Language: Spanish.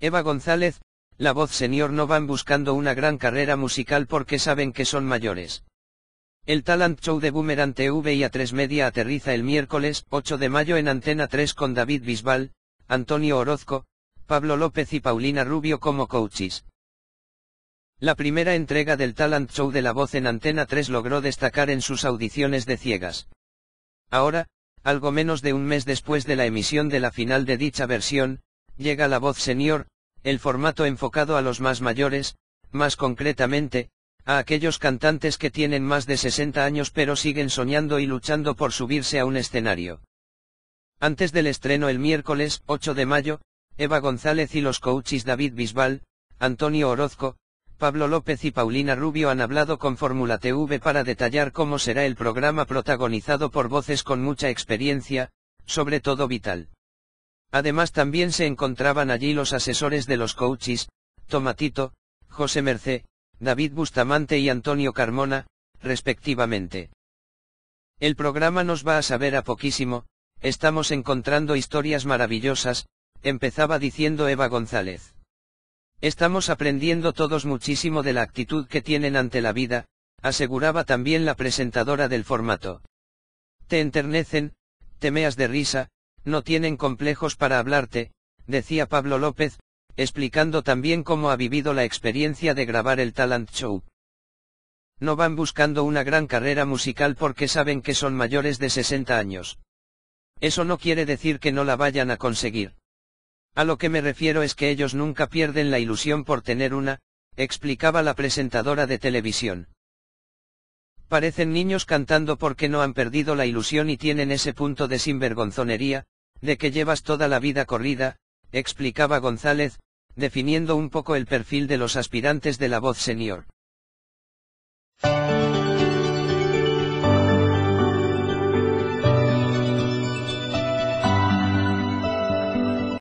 Eva González, la voz senior no van buscando una gran carrera musical porque saben que son mayores. El talent show de Boomerang TV y A3 Media aterriza el miércoles 8 de mayo en Antena 3 con David Bisbal, Antonio Orozco, Pablo López y Paulina Rubio como coaches. La primera entrega del talent show de la voz en Antena 3 logró destacar en sus audiciones de ciegas. Ahora, algo menos de un mes después de la emisión de la final de dicha versión, Llega la voz señor, el formato enfocado a los más mayores, más concretamente, a aquellos cantantes que tienen más de 60 años pero siguen soñando y luchando por subirse a un escenario. Antes del estreno el miércoles 8 de mayo, Eva González y los coaches David Bisbal, Antonio Orozco, Pablo López y Paulina Rubio han hablado con Fórmula TV para detallar cómo será el programa protagonizado por voces con mucha experiencia, sobre todo vital. Además también se encontraban allí los asesores de los coaches, Tomatito, José Mercé, David Bustamante y Antonio Carmona, respectivamente. El programa nos va a saber a poquísimo, estamos encontrando historias maravillosas, empezaba diciendo Eva González. Estamos aprendiendo todos muchísimo de la actitud que tienen ante la vida, aseguraba también la presentadora del formato. Te enternecen, te meas de risa, no tienen complejos para hablarte, decía Pablo López, explicando también cómo ha vivido la experiencia de grabar el talent show. No van buscando una gran carrera musical porque saben que son mayores de 60 años. Eso no quiere decir que no la vayan a conseguir. A lo que me refiero es que ellos nunca pierden la ilusión por tener una, explicaba la presentadora de televisión. Parecen niños cantando porque no han perdido la ilusión y tienen ese punto de sinvergonzonería, de que llevas toda la vida corrida, explicaba González, definiendo un poco el perfil de los aspirantes de la voz señor.